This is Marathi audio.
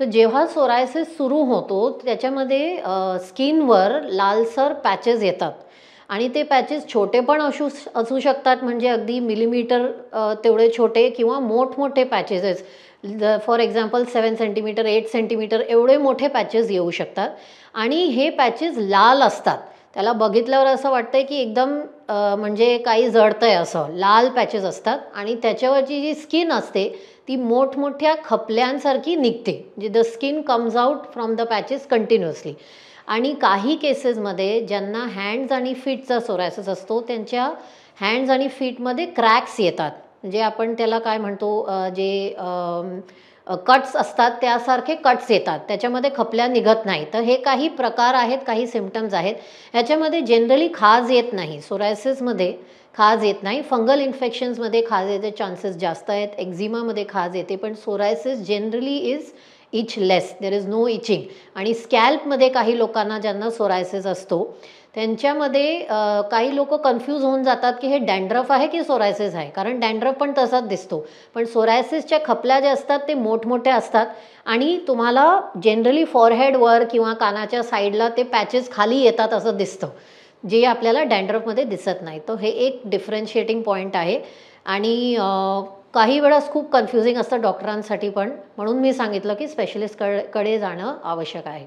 तर जेव्हा सोरायसिस सुरू होतो त्याच्यामध्ये स्किनवर लालसर पॅचेस येतात आणि ते पॅचेस छोटे पण असू असू शकतात म्हणजे अगदी मिलीमीटर तेवढे छोटे किंवा मोठमोठे पॅचेसेस for example seven centimetre eight centimetre एवढे मोठे पॅचेस येऊ शकतात आणि हे पॅचेस लाल असतात त्याला बघितल्यावर असं वाटतं की एकदम म्हणजे काही आहे असं लाल पॅचेस असतात आणि त्याच्यावरची जी स्किन असते ती मोठमोठ्या खपल्यांसारखी निघते म्हणजे the skin comes out from the patches continuously आणि काही केसेसमध्ये ज्यांना हँड्स आणि फीटचा सोरायसिस असतो त्यांच्या हँड्स आणि फीटमध्ये क्रॅक्स येतात म्हणजे आपण त्याला काय म्हणतो जे कट्स असतात त्यासारखे कट्स येतात त्याच्यामध्ये खपल्या निघत नाही तर हे काही प्रकार आहेत काही सिमटम्स आहेत ह्याच्यामध्ये जनरली खाज येत नाही सोरायसिसमध्ये खाज येत नाही फंगल इन्फेक्शन्समध्ये खाज येते चान्सेस जास्त आहेत एक्झिमामध्ये खाज येते पण psoriasis generally is itchless there is no itching आणि स्कॅल्पमध्ये काही लोकांना ज्यांना सोरायसिस असतो त्यांच्यामध्ये काही लोक कन्फ्यूज होऊन जातात की हे डँड्रफ आहे की सोरायसिस आहे कारण डँड्रफ पण तसाच दिसतो पण सोरायसिसच्या खपल्या ज्या असतात ते मोठमोठ्या असतात आणि तुम्हाला जनरली फॉरहेडवर किंवा कानाच्या साईडला ते पॅचेस खाली येतात असं दिसतं जे आपल्याला डँड्रफमध्ये दिसत नाही तर हे एक डिफरन्शिएटिंग पॉईंट आहे आणि काही वेळास खूप कन्फ्युजिंग असतं डॉक्टरांसाठी पण म्हणून मी सांगितलं की स्पेशलिस्टकडे कडे जाणं आवश्यक आहे